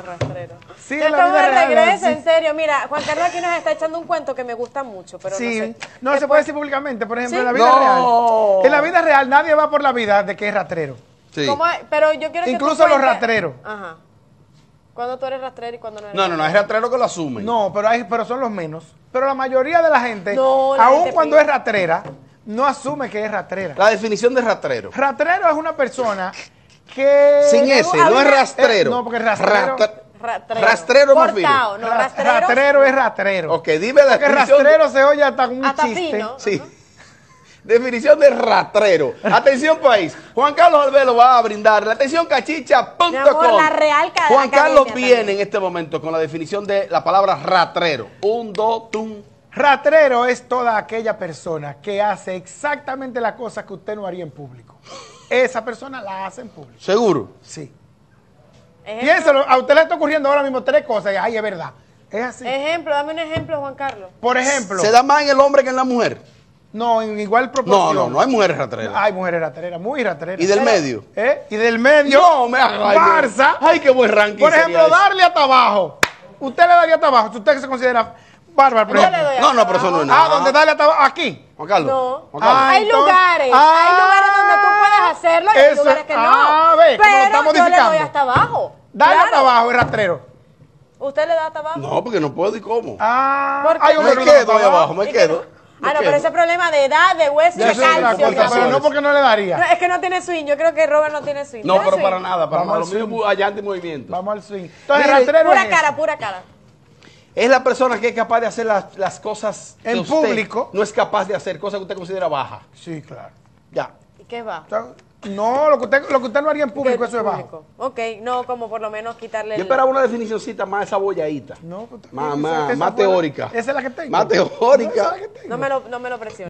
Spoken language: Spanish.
rastrero. Sí, en serio. Mira, Juan Carlos aquí nos está echando un cuento que me gusta mucho, pero no No, se puede, decir públicamente, por ejemplo, en la vida real. En la vida real nadie va por la vida de que es rastrero. Pero yo quiero Incluso los rastreros. Ajá. Cuando tú eres rastrero y cuando no eres No, no, no, es rastrero que lo asume No, pero, hay, pero son los menos. Pero la mayoría de la gente, aún cuando es rastrera, no asume que es rastrera. La definición de rastrero. Rastrero es una persona sin ese, no es rastrero. Eh, no, porque rastrero. rastrero. Rastrero, no, rastrero. es rastrero. Ok, dime la Porque rastrero se oye hasta un chiste. Sí. Definición de rastrero. Atención, país. Juan Carlos Albelo va a brindar la atención cachicha.com. Juan Carlos viene en este momento con la definición de la palabra rastrero. Un, dos, tum. Rastrero es toda aquella persona que hace exactamente la cosa que usted no haría en público esa persona la hacen público. ¿Seguro? Sí. Piénselo. a usted le está ocurriendo ahora mismo tres cosas y ay, es verdad. Es así. Ejemplo, dame un ejemplo, Juan Carlos. Por ejemplo. ¿Se da más en el hombre que en la mujer? No, en igual proporción. No, no, no hay mujeres ratereras. Hay mujeres ratereras, muy ratereras. ¿Y del medio? ¿Eh? ¿Y del medio? No, me Barça. Ay, qué buen ranking. Por ejemplo, darle hasta abajo. Usted le daría hasta abajo. Si usted se considera bárbaro, No, no, pero eso no es ah, nada. Ah, donde darle hasta abajo. Aquí. Juan Carlos. No. Ah, hay lugares. hay lugares ah, hacerlo, hay lugares que no. A ver, pero yo le doy hasta abajo. Dale hasta abajo, el rastrero. ¿Usted le da hasta abajo? No, porque no puedo y cómo. Ah, me quedo ahí abajo, me quedo. Ah, no, pero ese problema de edad, de hueso y de calcio. pero no porque no le daría. es que no tiene swing. Yo creo que Robert no tiene swing. No, pero para nada. Para Lo mismo allá de movimiento. Vamos al swing. Entonces, pura cara, pura cara. Es la persona que es capaz de hacer las, las cosas en público. No es capaz de hacer cosas que usted considera baja. Sí, claro. Ya. ¿Y qué va? No, lo que, usted, lo que usted no haría en público, eso es bajo. Ok, no, como por lo menos quitarle... Yo esperaba una definicioncita más sabolladita. No, pues, más, más, teórica. Esa es la que tengo. Más teórica. No, me lo, no me lo